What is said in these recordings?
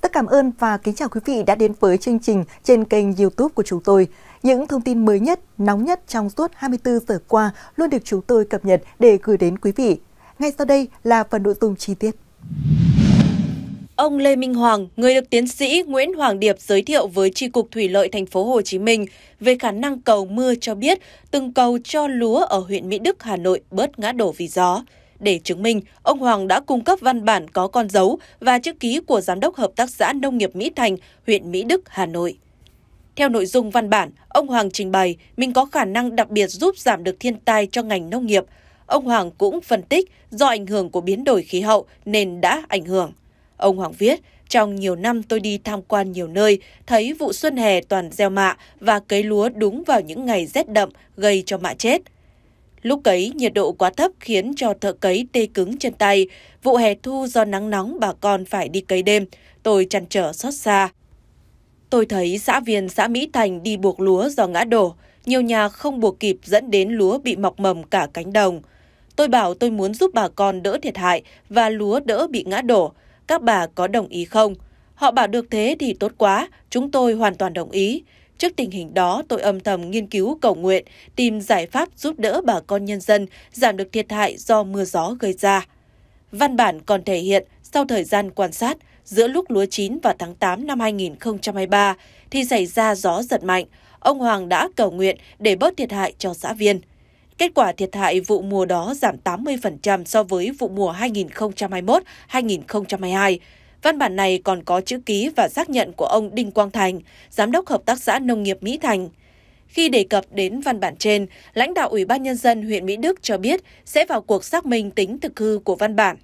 tất cảm ơn và kính chào quý vị đã đến với chương trình trên kênh YouTube của chúng tôi. Những thông tin mới nhất, nóng nhất trong suốt 24 giờ qua luôn được chúng tôi cập nhật để gửi đến quý vị. Ngay sau đây là phần nội dung chi tiết. Ông Lê Minh Hoàng, người được tiến sĩ Nguyễn Hoàng Điệp giới thiệu với Tri cục Thủy lợi thành phố Hồ Chí Minh về khả năng cầu mưa cho biết từng cầu cho lúa ở huyện Mỹ Đức, Hà Nội bớt ngã đổ vì gió để chứng minh ông Hoàng đã cung cấp văn bản có con dấu và chữ ký của Giám đốc Hợp tác xã Nông nghiệp Mỹ Thành, huyện Mỹ Đức, Hà Nội. Theo nội dung văn bản, ông Hoàng trình bày mình có khả năng đặc biệt giúp giảm được thiên tai cho ngành nông nghiệp. Ông Hoàng cũng phân tích do ảnh hưởng của biến đổi khí hậu nên đã ảnh hưởng. Ông Hoàng viết, trong nhiều năm tôi đi tham quan nhiều nơi, thấy vụ xuân hè toàn gieo mạ và cấy lúa đúng vào những ngày rét đậm gây cho mạ chết. Lúc cấy, nhiệt độ quá thấp khiến cho thợ cấy tê cứng chân tay. Vụ hè thu do nắng nóng bà con phải đi cấy đêm. Tôi chăn trở xót xa. Tôi thấy xã viên xã Mỹ Thành đi buộc lúa do ngã đổ. Nhiều nhà không buộc kịp dẫn đến lúa bị mọc mầm cả cánh đồng. Tôi bảo tôi muốn giúp bà con đỡ thiệt hại và lúa đỡ bị ngã đổ. Các bà có đồng ý không? Họ bảo được thế thì tốt quá, chúng tôi hoàn toàn đồng ý. Trước tình hình đó, tôi âm thầm nghiên cứu cầu nguyện, tìm giải pháp giúp đỡ bà con nhân dân giảm được thiệt hại do mưa gió gây ra. Văn bản còn thể hiện, sau thời gian quan sát, giữa lúc lúa chín vào tháng 8 năm 2023 thì xảy ra gió giật mạnh, ông Hoàng đã cầu nguyện để bớt thiệt hại cho xã viên. Kết quả thiệt hại vụ mùa đó giảm 80% so với vụ mùa 2021-2022, Văn bản này còn có chữ ký và xác nhận của ông Đinh Quang Thành, Giám đốc Hợp tác xã Nông nghiệp Mỹ Thành. Khi đề cập đến văn bản trên, lãnh đạo Ủy ban Nhân dân huyện Mỹ Đức cho biết sẽ vào cuộc xác minh tính thực hư của văn bản.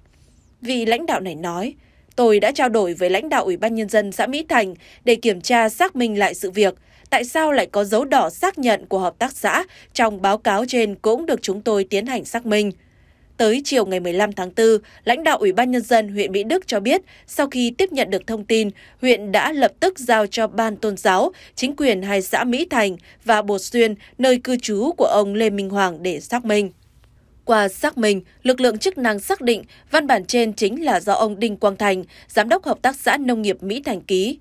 Vị lãnh đạo này nói, tôi đã trao đổi với lãnh đạo Ủy ban Nhân dân xã Mỹ Thành để kiểm tra xác minh lại sự việc. Tại sao lại có dấu đỏ xác nhận của hợp tác xã trong báo cáo trên cũng được chúng tôi tiến hành xác minh. Tới chiều ngày 15 tháng 4, lãnh đạo Ủy ban Nhân dân huyện Mỹ Đức cho biết, sau khi tiếp nhận được thông tin, huyện đã lập tức giao cho Ban Tôn giáo, chính quyền hai xã Mỹ Thành và Bột Xuyên, nơi cư trú của ông Lê Minh Hoàng để xác minh. Qua xác minh, lực lượng chức năng xác định văn bản trên chính là do ông Đinh Quang Thành, Giám đốc Hợp tác xã Nông nghiệp Mỹ Thành ký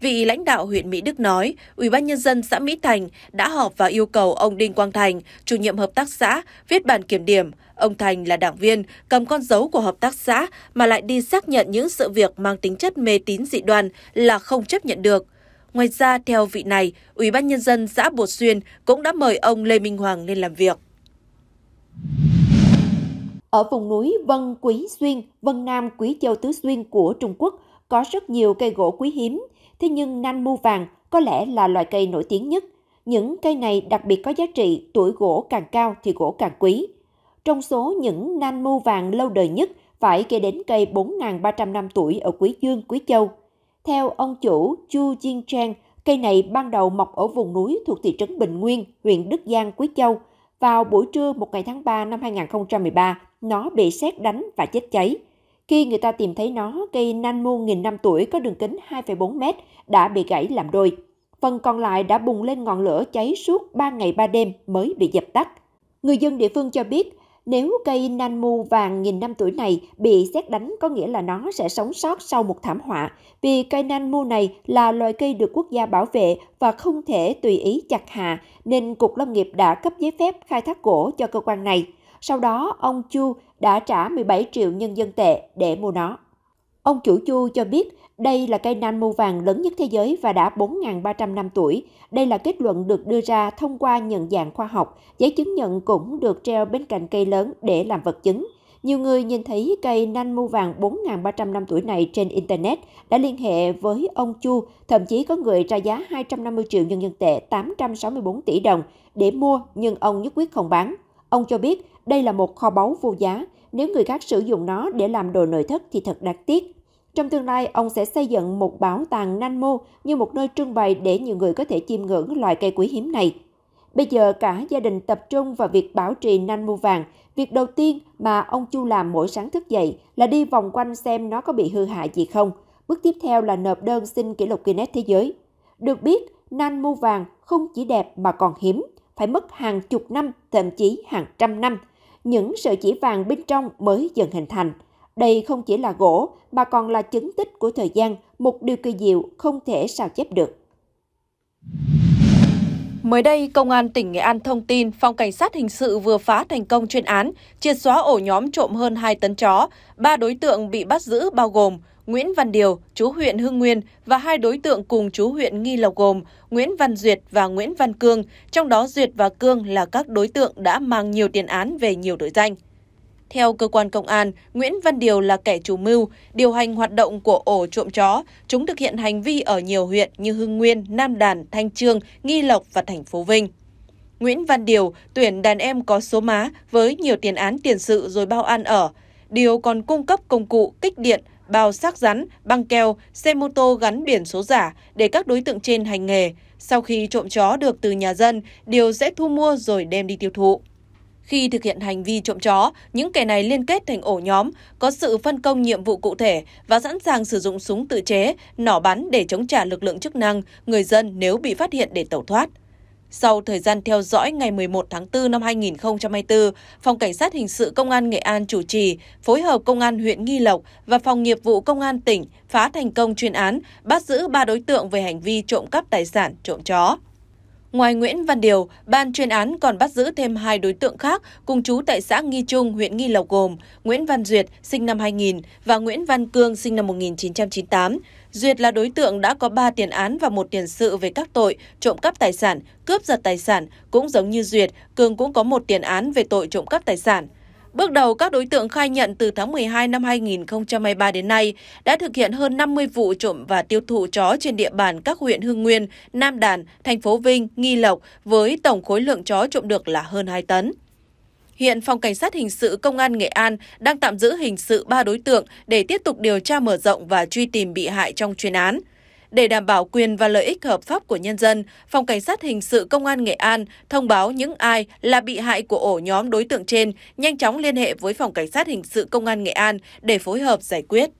Vị lãnh đạo huyện Mỹ Đức nói, Ủy ban nhân dân xã Mỹ Thành đã họp và yêu cầu ông Đinh Quang Thành, chủ nhiệm hợp tác xã, viết bản kiểm điểm. Ông Thành là đảng viên, cầm con dấu của hợp tác xã mà lại đi xác nhận những sự việc mang tính chất mê tín dị đoan là không chấp nhận được. Ngoài ra, theo vị này, Ủy ban nhân dân xã Bột Xuyên cũng đã mời ông Lê Minh Hoàng lên làm việc. Ở vùng núi Vân Quý Xuyên, Vân Nam Quý Châu Tứ Xuyên của Trung Quốc có rất nhiều cây gỗ quý hiếm, Thế nhưng nan mu vàng có lẽ là loại cây nổi tiếng nhất. Những cây này đặc biệt có giá trị, tuổi gỗ càng cao thì gỗ càng quý. Trong số những nan mu vàng lâu đời nhất phải kể đến cây 4.300 năm tuổi ở Quý Dương, Quý Châu. Theo ông chủ Chu Jin Trang, cây này ban đầu mọc ở vùng núi thuộc thị trấn Bình Nguyên, huyện Đức Giang, Quý Châu. Vào buổi trưa một ngày tháng 3 năm 2013, nó bị xét đánh và chết cháy. Khi người ta tìm thấy nó, cây nan mu nghìn năm tuổi có đường kính 2,4 mét đã bị gãy làm đôi. Phần còn lại đã bùng lên ngọn lửa cháy suốt 3 ngày 3 đêm mới bị dập tắt. Người dân địa phương cho biết, nếu cây nan mu vàng nghìn năm tuổi này bị xét đánh có nghĩa là nó sẽ sống sót sau một thảm họa, vì cây nan mu này là loài cây được quốc gia bảo vệ và không thể tùy ý chặt hạ, nên Cục Lâm nghiệp đã cấp giấy phép khai thác gỗ cho cơ quan này. Sau đó, ông Chu đã trả 17 triệu nhân dân tệ để mua nó. Ông chủ Chu cho biết đây là cây nan mu vàng lớn nhất thế giới và đã 4.300 năm tuổi. Đây là kết luận được đưa ra thông qua nhận dạng khoa học. Giấy chứng nhận cũng được treo bên cạnh cây lớn để làm vật chứng. Nhiều người nhìn thấy cây nan mu vàng 4.300 năm tuổi này trên Internet đã liên hệ với ông Chu, thậm chí có người ra giá 250 triệu nhân dân tệ 864 tỷ đồng để mua nhưng ông nhất quyết không bán. Ông cho biết đây là một kho báu vô giá, nếu người khác sử dụng nó để làm đồ nội thất thì thật đáng tiếc. Trong tương lai, ông sẽ xây dựng một bảo tàng Nanmo như một nơi trưng bày để nhiều người có thể chiêm ngưỡng loài cây quý hiếm này. Bây giờ cả gia đình tập trung vào việc bảo trì Nanmo vàng. Việc đầu tiên mà ông Chu làm mỗi sáng thức dậy là đi vòng quanh xem nó có bị hư hại gì không. Bước tiếp theo là nộp đơn xin kỷ lục Guinness Thế giới. Được biết, Nanmo vàng không chỉ đẹp mà còn hiếm, phải mất hàng chục năm, thậm chí hàng trăm năm – những sợi chỉ vàng bên trong mới dần hình thành. Đây không chỉ là gỗ mà còn là chứng tích của thời gian, một điều kỳ diệu không thể sao chép được. Mới đây, Công an tỉnh Nghệ An thông tin Phòng Cảnh sát Hình sự vừa phá thành công chuyên án, triệt xóa ổ nhóm trộm hơn 2 tấn chó. Ba đối tượng bị bắt giữ bao gồm Nguyễn Văn Điều, chú huyện Hưng Nguyên và hai đối tượng cùng chú huyện Nghi Lộc gồm Nguyễn Văn Duyệt và Nguyễn Văn Cương, trong đó Duyệt và Cương là các đối tượng đã mang nhiều tiền án về nhiều tội danh. Theo cơ quan công an, Nguyễn Văn Điều là kẻ chủ mưu, điều hành hoạt động của ổ trộm chó. Chúng thực hiện hành vi ở nhiều huyện như Hưng Nguyên, Nam Đàn, Thanh Trương, Nghi Lộc và thành phố Vinh. Nguyễn Văn Điều tuyển đàn em có số má với nhiều tiền án tiền sự rồi bao ăn ở. Điều còn cung cấp công cụ, kích điện, bao xác rắn, băng keo, xe mô tô gắn biển số giả để các đối tượng trên hành nghề. Sau khi trộm chó được từ nhà dân, đều sẽ thu mua rồi đem đi tiêu thụ. Khi thực hiện hành vi trộm chó, những kẻ này liên kết thành ổ nhóm, có sự phân công nhiệm vụ cụ thể và sẵn sàng sử dụng súng tự chế, nỏ bắn để chống trả lực lượng chức năng, người dân nếu bị phát hiện để tẩu thoát. Sau thời gian theo dõi ngày 11 tháng 4 năm 2024, Phòng Cảnh sát Hình sự Công an Nghệ An chủ trì, phối hợp Công an huyện Nghi Lộc và Phòng nghiệp vụ Công an tỉnh phá thành công chuyên án, bắt giữ 3 đối tượng về hành vi trộm cắp tài sản, trộm chó. Ngoài Nguyễn Văn Điều, ban chuyên án còn bắt giữ thêm hai đối tượng khác cùng chú tại xã Nghi Trung, huyện Nghi Lộc gồm Nguyễn Văn Duyệt, sinh năm 2000 và Nguyễn Văn Cương, sinh năm 1998. Duyệt là đối tượng đã có 3 tiền án và một tiền sự về các tội trộm cắp tài sản, cướp giật tài sản, cũng giống như Duyệt, Cường cũng có một tiền án về tội trộm cắp tài sản. Bước đầu, các đối tượng khai nhận từ tháng 12 năm 2023 đến nay đã thực hiện hơn 50 vụ trộm và tiêu thụ chó trên địa bàn các huyện Hương Nguyên, Nam Đàn, thành phố Vinh, Nghi Lộc với tổng khối lượng chó trộm được là hơn 2 tấn. Hiện Phòng Cảnh sát Hình sự Công an Nghệ An đang tạm giữ hình sự 3 đối tượng để tiếp tục điều tra mở rộng và truy tìm bị hại trong chuyên án. Để đảm bảo quyền và lợi ích hợp pháp của nhân dân, Phòng Cảnh sát Hình sự Công an Nghệ An thông báo những ai là bị hại của ổ nhóm đối tượng trên nhanh chóng liên hệ với Phòng Cảnh sát Hình sự Công an Nghệ An để phối hợp giải quyết.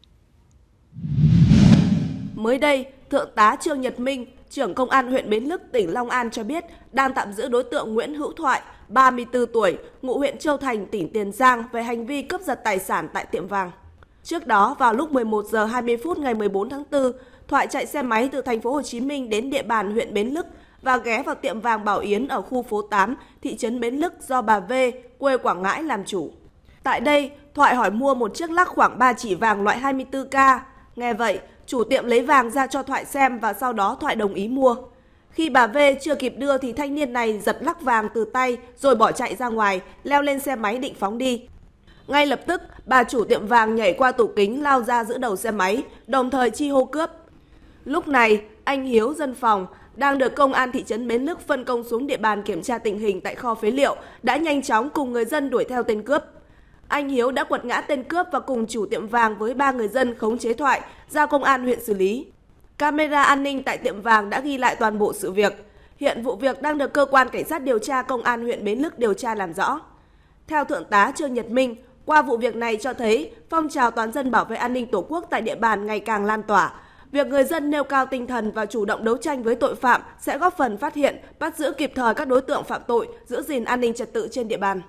Mới đây, Thượng tá Trương Nhật Minh, trưởng Công an huyện Bến Lức, tỉnh Long An cho biết đang tạm giữ đối tượng Nguyễn Hữu Thoại, 34 tuổi, ngụ huyện Châu Thành, tỉnh Tiền Giang về hành vi cướp giật tài sản tại tiệm vàng. Trước đó, vào lúc 11 giờ 20 phút ngày 14 tháng 4, Thoại chạy xe máy từ thành phố Hồ Chí Minh đến địa bàn huyện Bến Lức và ghé vào tiệm vàng Bảo Yến ở khu phố 8, thị trấn Bến Lức do bà V, quê Quảng Ngãi làm chủ. Tại đây, Thoại hỏi mua một chiếc lắc khoảng 3 chỉ vàng loại 24K. Nghe vậy, chủ tiệm lấy vàng ra cho Thoại xem và sau đó Thoại đồng ý mua. Khi bà V chưa kịp đưa thì thanh niên này giật lắc vàng từ tay rồi bỏ chạy ra ngoài, leo lên xe máy định phóng đi. Ngay lập tức, bà chủ tiệm vàng nhảy qua tủ kính lao ra giữa đầu xe máy, đồng thời chi hô cướp. Lúc này, anh Hiếu dân phòng đang được công an thị trấn Bến Lức phân công xuống địa bàn kiểm tra tình hình tại kho phế liệu đã nhanh chóng cùng người dân đuổi theo tên cướp. Anh Hiếu đã quật ngã tên cướp và cùng chủ tiệm vàng với ba người dân khống chế thoại ra công an huyện xử lý. Camera an ninh tại tiệm vàng đã ghi lại toàn bộ sự việc. Hiện vụ việc đang được cơ quan cảnh sát điều tra công an huyện Bến Lức điều tra làm rõ. Theo Thượng tá Trương Nhật Minh, qua vụ việc này cho thấy phong trào toàn dân bảo vệ an ninh Tổ quốc tại địa bàn ngày càng lan tỏa. Việc người dân nêu cao tinh thần và chủ động đấu tranh với tội phạm sẽ góp phần phát hiện, bắt giữ kịp thời các đối tượng phạm tội, giữ gìn an ninh trật tự trên địa bàn.